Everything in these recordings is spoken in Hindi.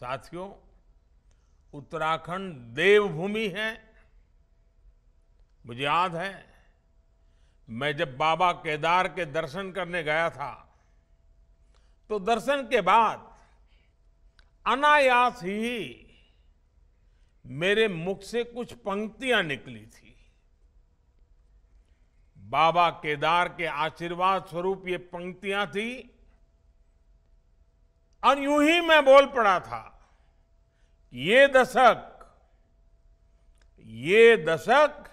साथियों उत्तराखंड देवभूमि है मुझे याद है मैं जब बाबा केदार के दर्शन करने गया था तो दर्शन के बाद अनायास ही मेरे मुख से कुछ पंक्तियां निकली थी बाबा केदार के आशीर्वाद स्वरूप ये पंक्तियां थी और यूं ही मैं बोल पड़ा था ये दशक ये दशक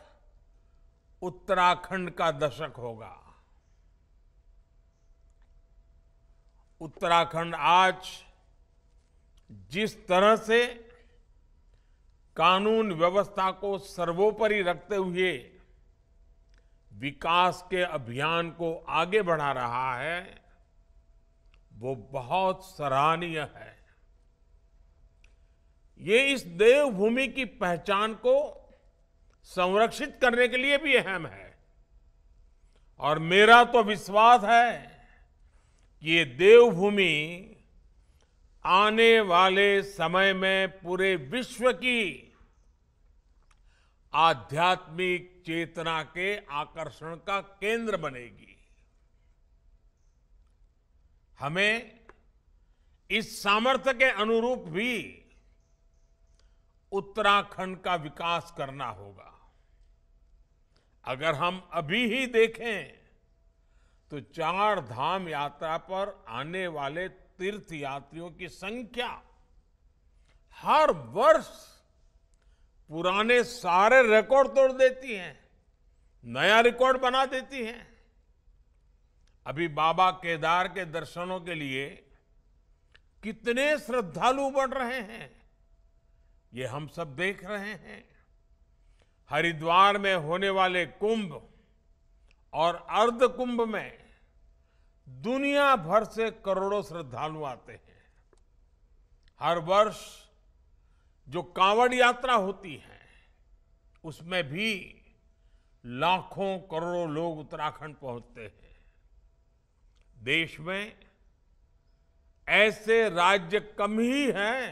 उत्तराखंड का दशक होगा उत्तराखंड आज जिस तरह से कानून व्यवस्था को सर्वोपरि रखते हुए विकास के अभियान को आगे बढ़ा रहा है वो बहुत सराहनीय है ये इस देवभूमि की पहचान को संरक्षित करने के लिए भी अहम है और मेरा तो विश्वास है कि ये देवभूमि आने वाले समय में पूरे विश्व की आध्यात्मिक चेतना के आकर्षण का केंद्र बनेगी हमें इस सामर्थ्य के अनुरूप भी उत्तराखंड का विकास करना होगा अगर हम अभी ही देखें तो चार धाम यात्रा पर आने वाले तीर्थ यात्रियों की संख्या हर वर्ष पुराने सारे रिकॉर्ड तोड़ देती है नया रिकॉर्ड बना देती है अभी बाबा केदार के दर्शनों के लिए कितने श्रद्धालु बढ़ रहे हैं ये हम सब देख रहे हैं हरिद्वार में होने वाले कुंभ और अर्ध कुंभ में दुनिया भर से करोड़ों श्रद्धालु आते हैं हर वर्ष जो कांवड़ यात्रा होती है उसमें भी लाखों करोड़ों लोग उत्तराखंड पहुंचते हैं देश में ऐसे राज्य कम ही हैं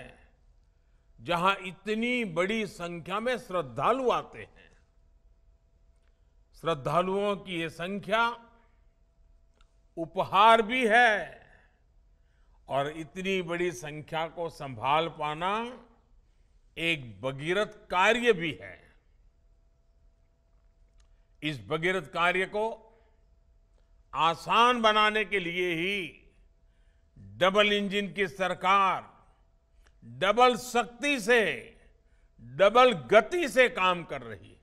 जहां इतनी बड़ी संख्या में श्रद्धालु आते हैं श्रद्धालुओं की ये संख्या उपहार भी है और इतनी बड़ी संख्या को संभाल पाना एक भगीरथ कार्य भी है इस भगीरथ कार्य को आसान बनाने के लिए ही डबल इंजन की सरकार डबल शक्ति से डबल गति से काम कर रही है